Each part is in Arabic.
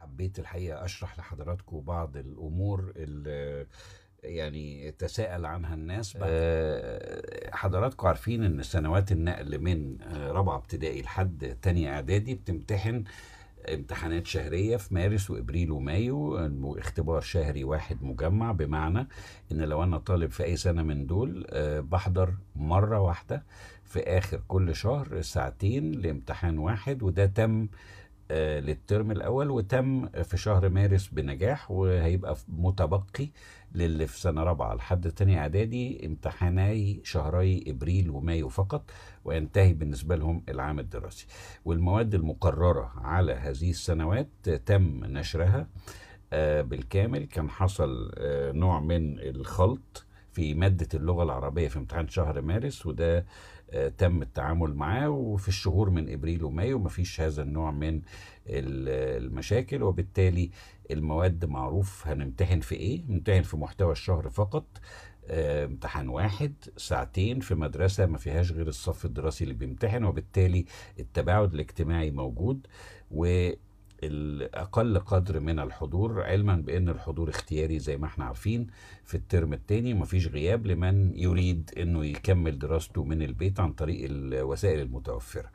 حبيت الحقيقة أشرح لحضراتكم بعض الأمور اللي يعني تساءل عنها الناس آه. آه، حضراتكم عارفين ان سنوات النقل من آه، رابعه ابتدائي لحد تانية اعدادي بتمتحن امتحانات شهرية في مارس وإبريل ومايو اختبار شهري واحد مجمع بمعنى إن لو أنا طالب في أي سنة من دول آه، بحضر مرة واحدة في آخر كل شهر ساعتين لامتحان واحد وده تم آه، للترم الاول وتم في شهر مارس بنجاح وهيبقى متبقي للي في سنه رابعه لحد تاني اعدادي امتحاني شهري ابريل ومايو فقط وينتهي بالنسبه لهم العام الدراسي والمواد المقرره على هذه السنوات تم نشرها آه، بالكامل كان حصل آه، نوع من الخلط في ماده اللغه العربيه في امتحان شهر مارس وده آه، تم التعامل معاه وفي الشهور من ابريل ومايو مفيش هذا النوع من المشاكل وبالتالي المواد معروف هنمتحن في ايه نمتحن في محتوى الشهر فقط آه، امتحان واحد ساعتين في مدرسه ما فيهاش غير الصف الدراسي اللي بيمتحن وبالتالي التباعد الاجتماعي موجود و الاقل قدر من الحضور علما بان الحضور اختياري زي ما احنا عارفين في الترم الثاني مفيش غياب لمن يريد انه يكمل دراسته من البيت عن طريق الوسائل المتوفره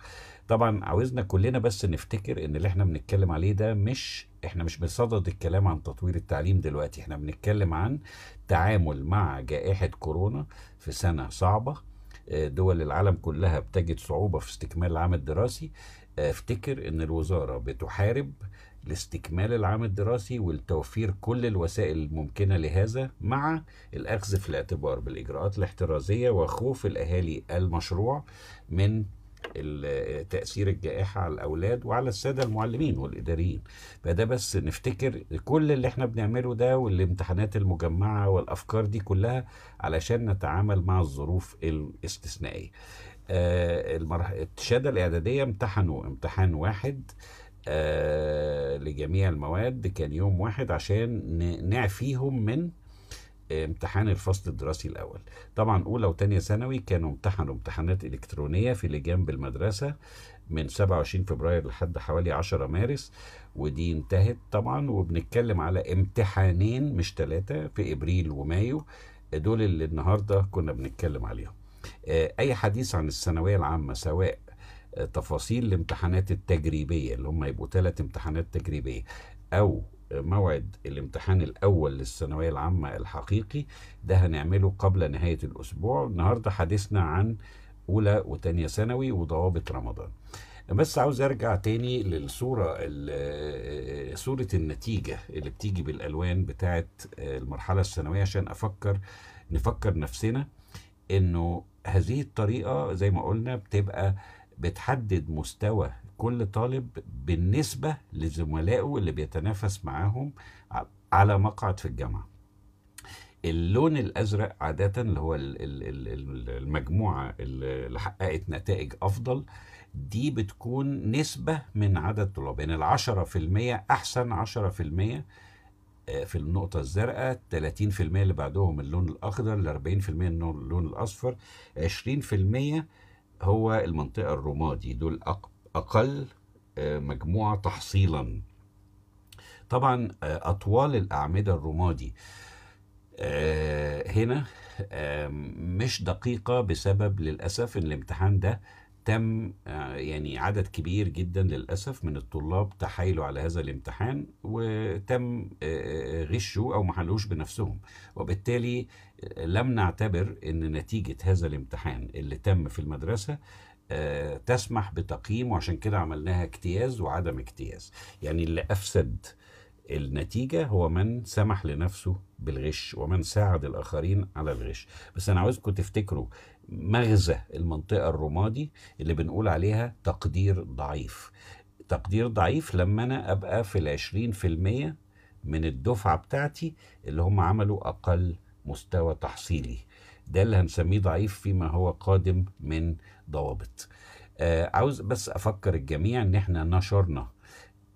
طبعا عاوزنا كلنا بس نفتكر ان اللي احنا بنتكلم عليه ده مش احنا مش بنصدد الكلام عن تطوير التعليم دلوقتي احنا بنتكلم عن تعامل مع جائحه كورونا في سنه صعبه آه، دول العالم كلها بتجد صعوبه في استكمال العام الدراسي افتكر ان الوزاره بتحارب لاستكمال العام الدراسي والتوفير كل الوسائل الممكنه لهذا مع الاخذ في الاعتبار بالاجراءات الاحترازيه وخوف الاهالي المشروع من تأثير الجائحة على الأولاد وعلى السادة المعلمين والإداريين فده بس نفتكر كل اللي احنا بنعمله ده والامتحانات المجمعة والأفكار دي كلها علشان نتعامل مع الظروف الاستثنائية آه، الشهاده الاعداديه امتحنوا امتحان واحد آه، لجميع المواد كان يوم واحد عشان نعفيهم من آه، امتحان الفصل الدراسي الاول طبعا اولى وثانيه ثانوي كانوا امتحنوا امتحانات الكترونيه في لجان بالمدرسه من 27 فبراير لحد حوالي 10 مارس ودي انتهت طبعا وبنتكلم على امتحانين مش ثلاثه في ابريل ومايو دول اللي النهارده كنا بنتكلم عليهم آه، اي حديث عن الثانويه العامه سواء آه، تفاصيل الامتحانات التجريبيه اللي هم يبقوا ثلاث امتحانات تجريبيه او آه، موعد الامتحان الاول للثانويه العامه الحقيقي ده هنعمله قبل نهايه الاسبوع النهارده حديثنا عن اولى وثانيه ثانوي وضوابط رمضان بس عاوز ارجع تاني للصوره صوره النتيجه اللي بتيجي بالالوان بتاعه المرحله الثانويه عشان افكر نفكر نفسنا انه هذه الطريقة زي ما قلنا بتبقى بتحدد مستوى كل طالب بالنسبة لزملائه اللي بيتنافس معاهم على مقعد في الجامعة اللون الازرق عاده اللي هو المجموعه اللي حققت نتائج افضل دي بتكون نسبه من عدد طلاب يعني ال 10% احسن 10% في النقطة الزرقاء 30% اللي بعدهم اللون الأخضر ال 40% اللون الأصفر 20% هو المنطقة الرمادي دول أقل آه، مجموعة تحصيلا طبعا آه، أطوال الأعمدة الرمادي آه، هنا مش دقيقة بسبب للأسف الامتحان ده تم آه، يعني عدد كبير جدا للأسف من الطلاب تحايلوا على هذا الامتحان وتم آه، آه، غشه أو ما حلوش بنفسهم وبالتالي لم نعتبر أن نتيجة هذا الامتحان اللي تم في المدرسة تسمح بتقييم وعشان كده عملناها اجتياز وعدم اجتياز يعني اللي أفسد النتيجة هو من سمح لنفسه بالغش ومن ساعد الآخرين على الغش بس أنا عاوزكم تفتكروا مغزى المنطقه الرمادي اللي بنقول عليها تقدير ضعيف تقدير ضعيف لما انا ابقى في العشرين في المية من الدفعة بتاعتي اللي هم عملوا اقل مستوى تحصيلي ده اللي هنسميه ضعيف فيما هو قادم من ضوابط آه عاوز بس افكر الجميع ان احنا نشرنا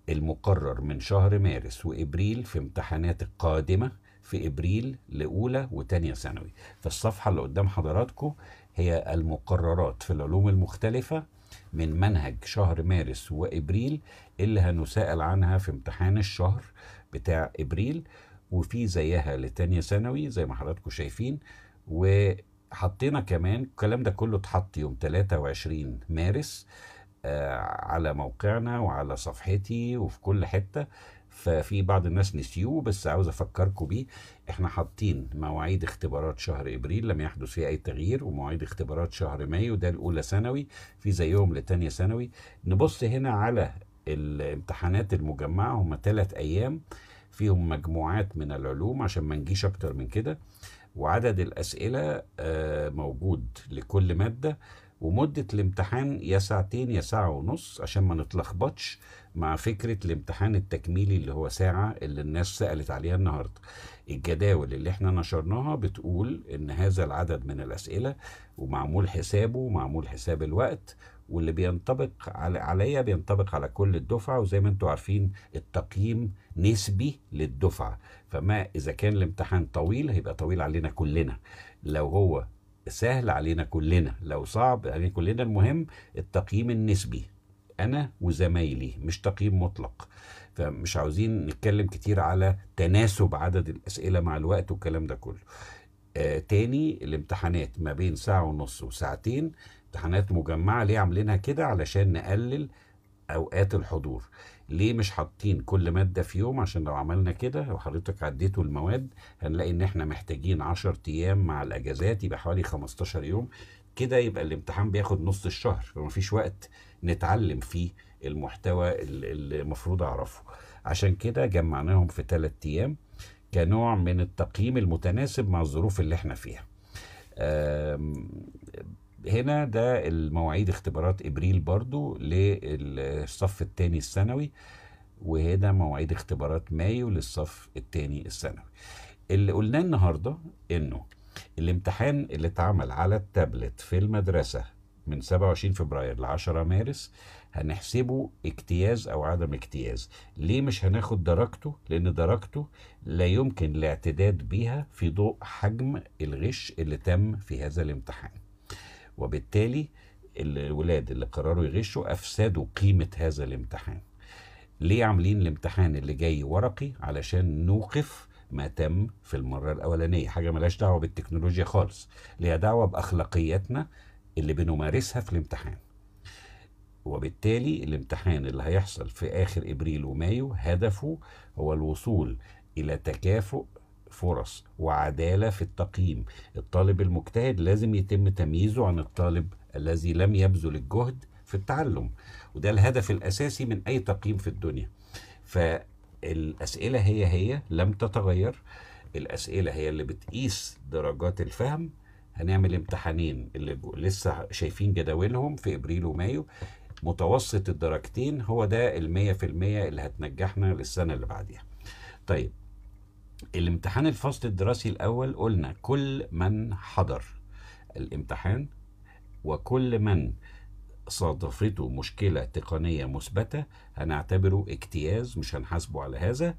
المقرر من شهر مارس وابريل في امتحانات القادمه في ابريل لاولى وثانيه ثانوي فالصفحه اللي قدام حضراتكم هي المقررات في العلوم المختلفه من منهج شهر مارس وابريل اللي هنسال عنها في امتحان الشهر بتاع ابريل وفي زيها لتانية ثانوي زي ما حضراتكم شايفين وحطينا كمان الكلام ده كله اتحط يوم 23 مارس آه، على موقعنا وعلى صفحتي وفي كل حته ففي بعض الناس نسيوه بس عاوز افكركم بيه احنا حاطين مواعيد اختبارات شهر ابريل لم يحدث فيها اي تغيير ومواعيد اختبارات شهر مايو ده الاولى ثانوي في زيهم لتانية ثانوي نبص هنا على الامتحانات المجمعه هم ثلاث ايام فيهم مجموعات من العلوم عشان ما نجيش اكتر من كده وعدد الاسئله آه، موجود لكل ماده ومدة الامتحان يا ساعتين يا ساعة ونص عشان ما نتلخبطش مع فكرة الامتحان التكميلي اللي هو ساعة اللي الناس سألت عليها النهاردة الجداول اللي احنا نشرناها بتقول ان هذا العدد من الأسئلة ومعمول حسابه ومعمول حساب الوقت واللي بينطبق عليا بينطبق على كل الدفعة وزي ما انتم عارفين التقييم نسبي للدفعة فما إذا كان الامتحان طويل هيبقى طويل علينا كلنا لو هو سهل علينا كلنا لو صعب علينا كلنا المهم التقييم النسبي انا وزمايلي مش تقييم مطلق فمش عاوزين نتكلم كتير على تناسب عدد الاسئله مع الوقت والكلام ده كله آه تاني الامتحانات ما بين ساعه ونص وساعتين امتحانات مجمعه ليه عاملينها كده علشان نقلل اوقات الحضور ليه مش حاطين كل ماده في يوم عشان لو عملنا كده وحضرتك عديتوا المواد هنلاقي ان احنا محتاجين 10 ايام مع الاجازات يبقى حوالي 15 يوم كده يبقى الامتحان بياخد نص الشهر فمفيش وقت نتعلم فيه المحتوى اللي المفروض اعرفه عشان كده جمعناهم في ثلاث ايام كنوع من التقييم المتناسب مع الظروف اللي احنا فيها هنا ده المواعيد اختبارات ابريل برضو للصف الثاني الثانوي وهنا مواعيد اختبارات مايو للصف الثاني الثانوي اللي قلناه النهارده انه الامتحان اللي اتعمل على التابلت في المدرسة من 27 فبراير ل 10 مارس هنحسبه اجتياز او عدم اجتياز ليه مش هناخد درجته لان درجته لا يمكن الاعتداد بيها في ضوء حجم الغش اللي تم في هذا الامتحان وبالتالي الولاد اللي قرروا يغشوا افسدوا قيمه هذا الامتحان ليه عاملين الامتحان اللي جاي ورقي علشان نوقف ما تم في المرة الأولانية حاجة ملاش دعوة بالتكنولوجيا خالص ليها دعوة بأخلاقياتنا اللي بنمارسها في الامتحان وبالتالي الامتحان اللي هيحصل في آخر إبريل ومايو هدفه هو الوصول إلى تكافؤ فرص وعدالة في التقييم الطالب المجتهد لازم يتم تمييزه عن الطالب الذي لم يبذل الجهد في التعلم وده الهدف الأساسي من أي تقييم في الدنيا ف الأسئلة هي هي لم تتغير الأسئلة هي اللي بتقيس درجات الفهم هنعمل امتحانين اللي لسه شايفين جداولهم في ابريل ومايو متوسط الدرجتين هو ده المية في المية اللي هتنجحنا للسنة اللي بعديها طيب الامتحان الفصل الدراسي الأول قلنا كل من حضر الامتحان وكل من صادفته مشكلة تقنية مثبتة هنعتبره اجتياز مش هنحاسبه على هذا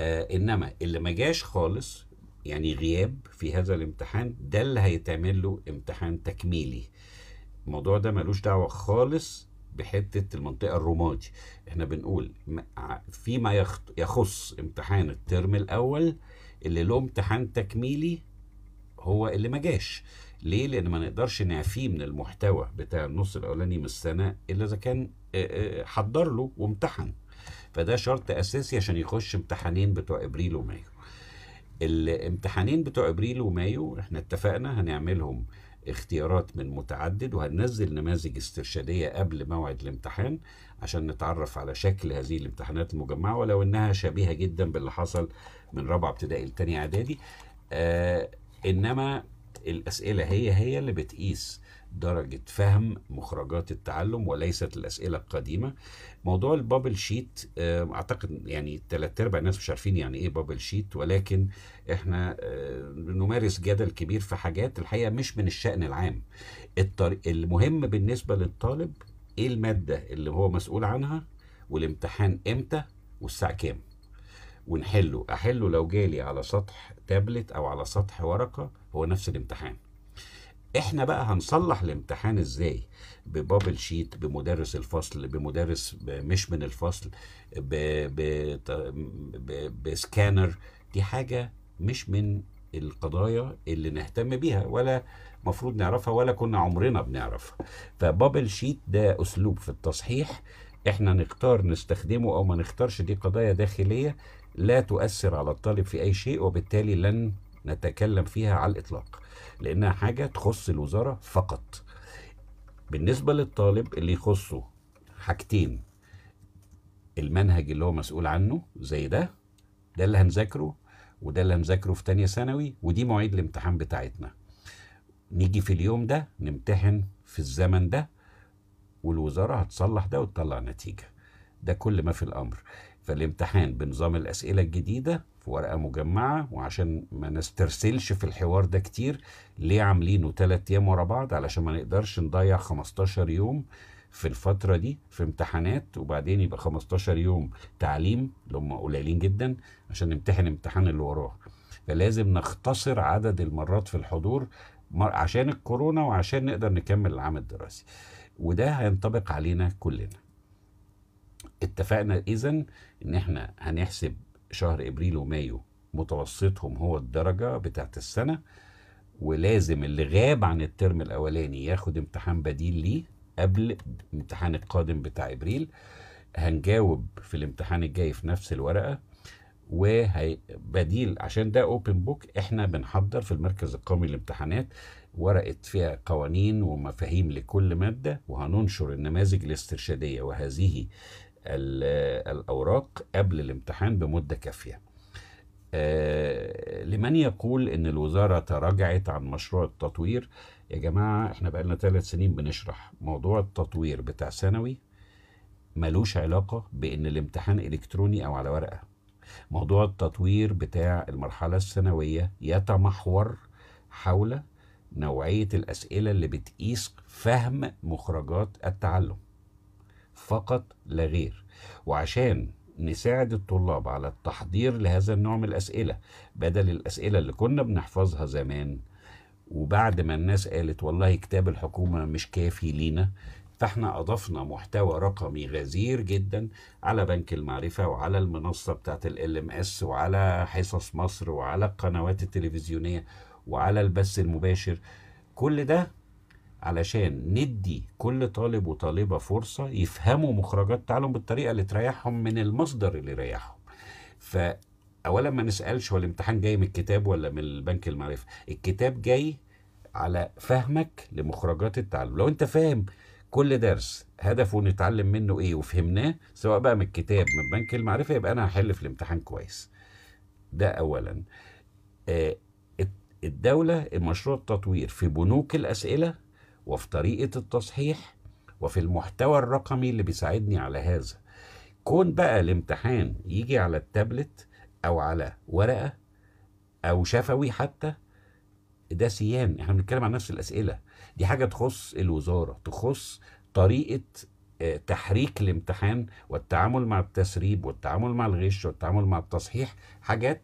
آه إنما اللي ما جاش خالص يعني غياب في هذا الامتحان ده اللي هيتعمل له امتحان تكميلي الموضوع ده ملوش دعوة خالص بحتة المنطقة الرمادي احنا بنقول فيما يخص امتحان الترم الأول اللي له امتحان تكميلي هو اللي ما جاش ليه؟ لأن ما نقدرش نعفيه من المحتوى بتاع النص الأولاني من السنة إلا إذا كان حضر له وامتحن فده شرط أساسي عشان يخش امتحانين بتوع إبريل ومايو الامتحانين بتوع إبريل ومايو احنا اتفقنا هنعملهم اختيارات من متعدد وهننزل نماذج استرشادية قبل موعد الامتحان عشان نتعرف على شكل هذه الامتحانات المجمعة ولو انها شبيهة جدا باللي حصل من رابعة ابتدائي لتانية اعدادي آه انما الأسئلة هي هي اللي بتقيس درجة فهم مخرجات التعلم وليست الأسئلة القديمة موضوع البابل شيت أعتقد يعني تلات أرباع الناس مش عارفين يعني إيه بابل شيت ولكن إحنا نمارس جدل كبير في حاجات الحقيقة مش من الشأن العام المهم بالنسبة للطالب إيه المادة اللي هو مسؤول عنها والامتحان إمتى والساعة كام ونحله احله لو جالي على سطح تابلت او على سطح ورقه هو نفس الامتحان احنا بقى هنصلح الامتحان ازاي ببابل شيت بمدرس الفصل بمدرس مش من الفصل ب... ب... ب... بسكانر دي حاجه مش من القضايا اللي نهتم بيها ولا مفروض نعرفها ولا كنا عمرنا بنعرفها فبابل شيت ده اسلوب في التصحيح احنا نختار نستخدمه او ما نختارش دي قضايا داخليه لا تؤثر على الطالب في أي شيء وبالتالي لن نتكلم فيها على الإطلاق لأنها حاجة تخص الوزارة فقط بالنسبة للطالب اللي يخصه حاجتين المنهج اللي هو مسؤول عنه زي ده ده اللي هنذاكره وده اللي هنذاكره في تانية ثانوي ودي مواعيد الامتحان بتاعتنا نيجي في اليوم ده نمتحن في الزمن ده والوزارة هتصلح ده وتطلع نتيجة ده كل ما في الأمر فالامتحان بنظام الأسئلة الجديدة في ورقة مجمعة وعشان ما نسترسلش في الحوار ده كتير ليه عاملينه تلات أيام ورا بعض علشان ما نقدرش نضيع 15 يوم في الفترة دي في امتحانات وبعدين يبقى 15 يوم تعليم اللي هم قليلين جدا عشان نمتحن امتحان اللي وراه فلازم نختصر عدد المرات في الحضور عشان الكورونا وعشان نقدر نكمل العام الدراسي وده هينطبق علينا كلنا اتفقنا اذا ان احنا هنحسب شهر ابريل ومايو متوسطهم هو الدرجه بتاعت السنه ولازم اللي غاب عن الترم الاولاني ياخد امتحان بديل ليه قبل الامتحان القادم بتاع ابريل هنجاوب في الامتحان الجاي في نفس الورقه وبديل عشان ده اوبن بوك احنا بنحضر في المركز القومي للامتحانات ورقه فيها قوانين ومفاهيم لكل ماده وهننشر النماذج الاسترشاديه وهذه الأوراق قبل الامتحان بمدة كافية آه، لمن يقول أن الوزارة تراجعت عن مشروع التطوير يا جماعة احنا بقالنا ثلاث سنين بنشرح موضوع التطوير بتاع ثانوي ملوش علاقة بأن الامتحان إلكتروني أو على ورقة موضوع التطوير بتاع المرحلة الثانوية يتمحور حول نوعية الأسئلة اللي بتقيس فهم مخرجات التعلم فقط لا غير وعشان نساعد الطلاب على التحضير لهذا النوع من الأسئلة بدل الأسئلة اللي كنا بنحفظها زمان وبعد ما الناس قالت والله كتاب الحكومة مش كافي لينا فاحنا اضفنا محتوى رقمي غزير جدا على بنك المعرفه وعلى المنصه بتاعت ال ام اس وعلى حصص مصر وعلى القنوات التلفزيونيه وعلى البث المباشر كل ده علشان ندي كل طالب وطالبة فرصة يفهموا مخرجات التعلم بالطريقة اللي تريحهم من المصدر اللي يريحهم ف اولا ما نسالش هو الامتحان جاي من الكتاب ولا من البنك المعرفه الكتاب جاي على فهمك لمخرجات التعلم لو انت فاهم كل درس هدفه نتعلم منه ايه وفهمناه سواء بقى من الكتاب من بنك المعرفه يبقى انا هحل في الامتحان كويس ده اولا آه، الدوله المشروع التطوير في بنوك الاسئله وفي طريقة التصحيح وفي المحتوى الرقمي اللي بيساعدني على هذا كون بقى الامتحان يجي على التابلت او على ورقة او شفوي حتى ده سيان احنا بنتكلم عن نفس الاسئلة دي حاجة تخص الوزارة تخص طريقة آه، تحريك الامتحان والتعامل مع التسريب والتعامل مع الغش والتعامل مع التصحيح حاجات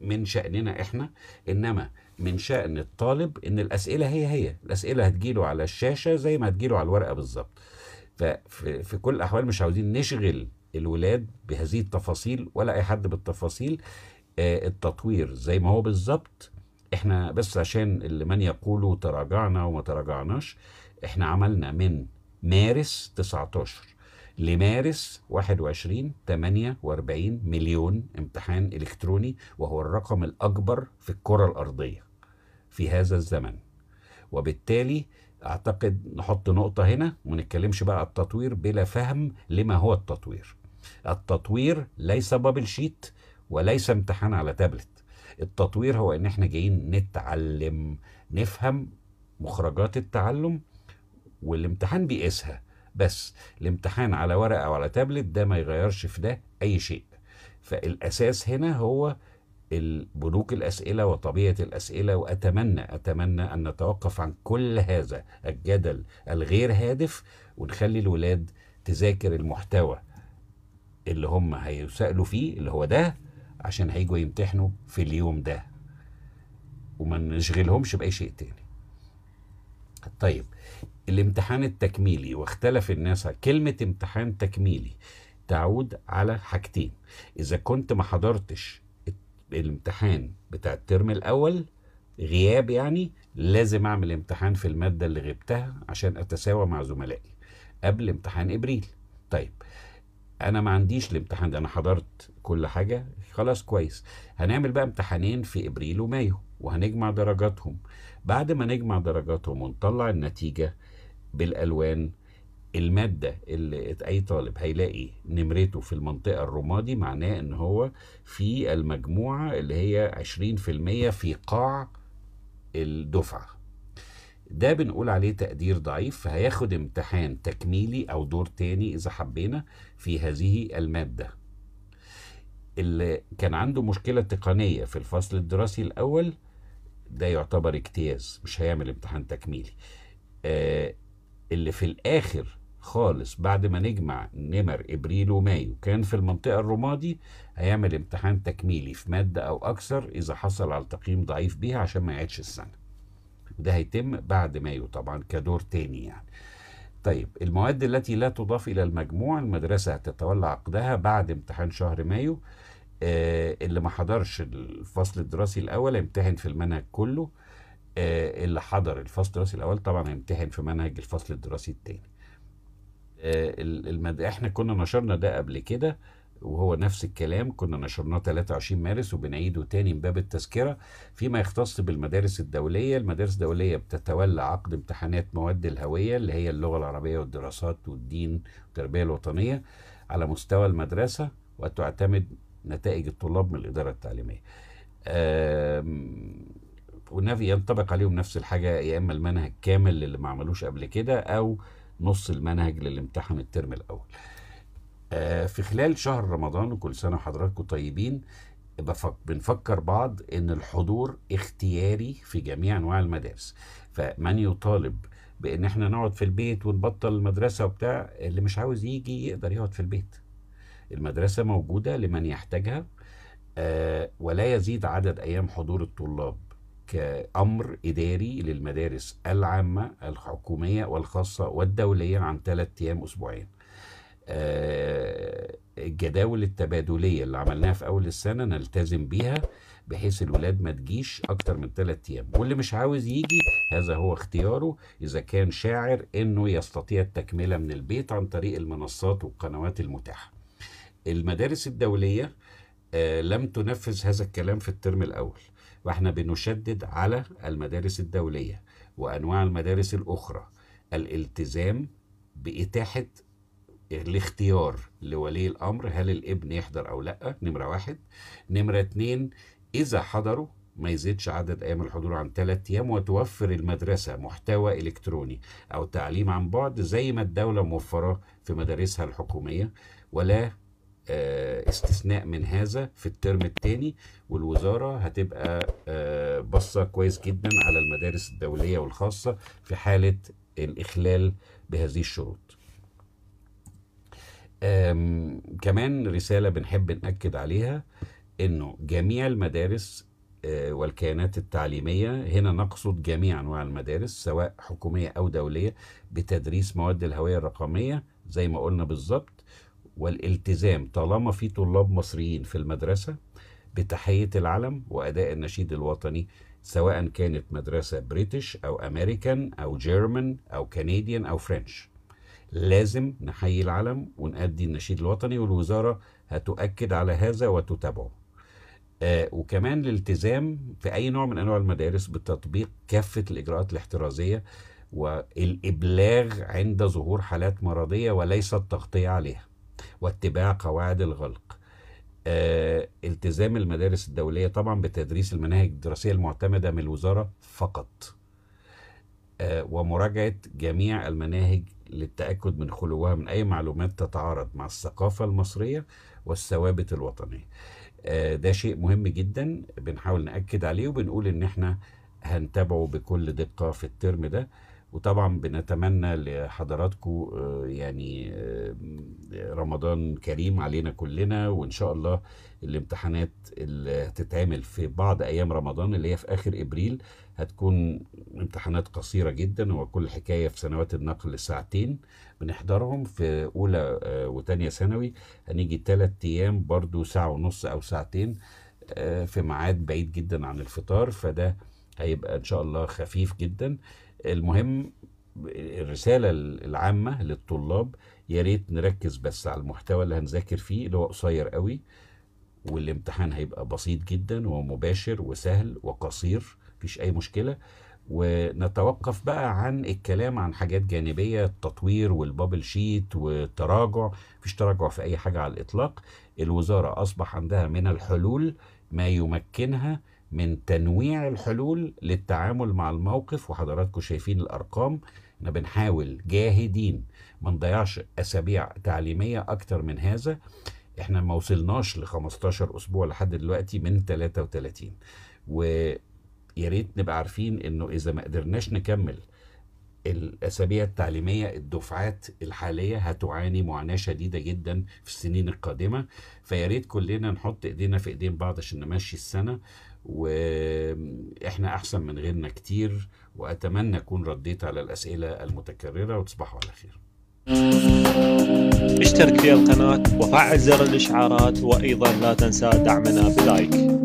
من شأننا احنا انما من شأن الطالب ان الاسئلة هي هي الاسئلة هتجيله على الشاشة زي ما هتجيله على الورقة بالظبط ففي كل الاحوال مش عاوزين نشغل الولاد بهذه التفاصيل ولا اي حد بالتفاصيل آه، التطوير زي ما هو بالظبط احنا بس عشان اللي من يقولوا تراجعنا وما تراجعناش احنا عملنا من مارس 19 لمارس 21 48 مليون امتحان الكتروني وهو الرقم الاكبر في الكره الارضيه في هذا الزمن وبالتالي اعتقد نحط نقطه هنا وما نتكلمش بقى على التطوير بلا فهم لما هو التطوير التطوير ليس بابل شيت وليس امتحان على تابلت التطوير هو ان احنا جايين نتعلم نفهم مخرجات التعلم والامتحان بيقيسها بس الامتحان على ورقه او على تابلت ده ما يغيرش في ده اي شيء فالاساس هنا هو البنوك الأسئلة وطبيعة الأسئلة وأتمنى أتمنى أن نتوقف عن كل هذا الجدل الغير هادف ونخلي الولاد تذاكر المحتوى اللي هم هيسألوا فيه اللي هو ده عشان هيجوا يمتحنوا في اليوم ده وما نشغلهمش بأي شيء تاني طيب الامتحان التكميلي واختلف الناس كلمة امتحان تكميلي تعود على حاجتين إذا كنت ما حضرتش الامتحان بتاع الترم الأول غياب يعني لازم أعمل امتحان في المادة اللي غبتها عشان أتساوى مع زملائي قبل امتحان إبريل طيب أنا ما عنديش الامتحان ده أنا حضرت كل حاجة خلاص كويس هنعمل بقى امتحانين في إبريل ومايو وهنجمع درجاتهم بعد ما نجمع درجاتهم ونطلع النتيجة بالالوان المادة اللي أي طالب هيلاقي نمرته في المنطقة الرمادي معناه إن هو في المجموعة اللي هي 20% في قاع الدفعة ده بنقول عليه تقدير ضعيف فهياخد امتحان تكميلي أو دور تاني إذا حبينا في هذه المادة اللي كان عنده مشكلة تقنية في الفصل الدراسي الأول ده يعتبر اجتياز مش هيعمل امتحان تكميلي آه اللي في الاخر خالص بعد ما نجمع نمر ابريل ومايو كان في المنطقه الرمادي هيعمل امتحان تكميلي في ماده او اكثر اذا حصل على تقييم ضعيف بيها عشان ما يعيدش السنه وده هيتم بعد مايو طبعا كدور تاني يعني طيب المواد التي لا تضاف الى المجموع المدرسه هتتولى عقدها بعد امتحان شهر مايو آه اللي ما حضرش الفصل الدراسي الاول يمتحن في المنهج كله آه، اللي حضر الفصل الدراسي الاول طبعا هيمتحن في منهج الفصل الدراسي الثاني آه، المد... احنا كنا نشرنا ده قبل كده وهو نفس الكلام كنا نشرناه 23 مارس وبنعيده تاني من باب التذكرة فيما يختص بالمدارس الدولية المدارس الدولية بتتولى عقد امتحانات مواد الهوية اللي هي اللغة العربية والدراسات والدين والتربية الوطنية على مستوى المدرسة وتعتمد نتائج الطلاب من الإدارة التعليمية والنفي ينطبق عليهم نفس الحاجة يا إما المنهج كامل للي ما عملوش قبل كده أو نص المنهج للي امتحن الترم الأول آه في خلال شهر رمضان وكل سنة وحضراتكم طيبين بنفكر بعض ان الحضور اختياري في جميع انواع المدارس فمن يطالب بان احنا نقعد في البيت ونبطل المدرسة وبتاع اللي مش عاوز يجي يقدر يقعد في البيت المدرسة موجودة لمن يحتاجها آه ولا يزيد عدد ايام حضور الطلاب امر اداري للمدارس العامه الحكوميه والخاصه والدوليه عن ثلاث ايام اسبوعين. آه، الجداول التبادليه اللي عملناها في اول السنه نلتزم بيها بحيث الولاد ما تجيش اكتر من ثلاث ايام واللي مش عاوز يجي هذا هو اختياره اذا كان شاعر انه يستطيع التكمله من البيت عن طريق المنصات والقنوات المتاحه المدارس الدوليه آه، لم تنفذ هذا الكلام في الترم الاول واحنا بنشدد على المدارس الدولية وأنواع المدارس الأخرى الالتزام بإتاحة الاختيار لولي الأمر هل الابن يحضر أو لأ نمرة واحد نمرة اتنين إذا حضروا ما يزيدش عدد أيام الحضور عن ثلاث أيام وتوفر المدرسة محتوى إلكتروني أو تعليم عن بعد زي ما الدولة موفرة في مدارسها الحكومية ولا آه، استثناء من هذا في الترم الثاني والوزاره هتبقى آه، باصه كويس جدا على المدارس الدوليه والخاصه في حاله الاخلال بهذه الشروط. كمان رساله بنحب ناكد عليها انه جميع المدارس آه، والكيانات التعليميه هنا نقصد جميع انواع المدارس سواء حكوميه او دوليه بتدريس مواد الهويه الرقميه زي ما قلنا بالظبط والالتزام طالما في طلاب مصريين في المدرسة بتحية العلم وأداء النشيد الوطني سواء كانت مدرسة بريتش أو أمريكان أو جيرمان أو كنديان أو فرنش لازم نحيي العلم ونأدي النشيد الوطني والوزارة هتؤكد على هذا وتتابعه آه وكمان الالتزام في أي نوع من أنواع المدارس بتطبيق كافة الإجراءات الاحترازية والإبلاغ عند ظهور حالات مرضية وليس التغطية عليها واتباع قواعد الغلق آه التزام المدارس الدولية طبعا بتدريس المناهج الدراسية المعتمدة من الوزارة فقط آه ومراجعة جميع المناهج للتأكد من خلوها من أي معلومات تتعارض مع الثقافة المصرية والثوابت الوطنية آه ده شيء مهم جدا بنحاول نأكد عليه وبنقول إن احنا هنتابعه بكل دقة في الترم ده وطبعا بنتمنى لحضراتكم آه، يعني آه، رمضان كريم علينا كلنا وان شاء الله الامتحانات اللي هتتعمل في بعض ايام رمضان اللي هي في اخر ابريل هتكون امتحانات قصيره جدا وكل حكايه في سنوات النقل ساعتين بنحضرهم في اولى آه، وثانيه ثانوي هنيجي ثلاث ايام برضو ساعه ونص او ساعتين في ميعاد بعيد جدا عن الفطار فده هيبقى ان شاء الله خفيف جدا المهم الرسالة العامة للطلاب يا ريت نركز بس على المحتوى اللي هنذاكر فيه اللي هو قصير قوي والامتحان هيبقى بسيط جدا ومباشر وسهل وقصير مفيش أي مشكلة ونتوقف بقى عن الكلام عن حاجات جانبية التطوير والبابل شيت والتراجع مفيش تراجع في أي حاجة على الإطلاق الوزارة أصبح عندها من الحلول ما يمكنها من تنويع الحلول للتعامل مع الموقف وحضراتكم شايفين الارقام احنا بنحاول جاهدين ما نضيعش اسابيع تعليميه اكتر من هذا احنا ما وصلناش ل 15 اسبوع لحد دلوقتي من 33 ويا ريت نبقى عارفين انه اذا ما قدرناش نكمل الاسابيع التعليميه الدفعات الحاليه هتعاني معاناه شديده جدا في السنين القادمه فيا ريت كلنا نحط ايدينا في ايدين بعض عشان نمشي السنه واحنا احسن من غيرنا كتير واتمنى اكون رديت على الاسئله المتكرره وتصبحوا على خير اشترك في القناه وفعل زر الاشعارات وايضا لا تنسى دعمنا بلايك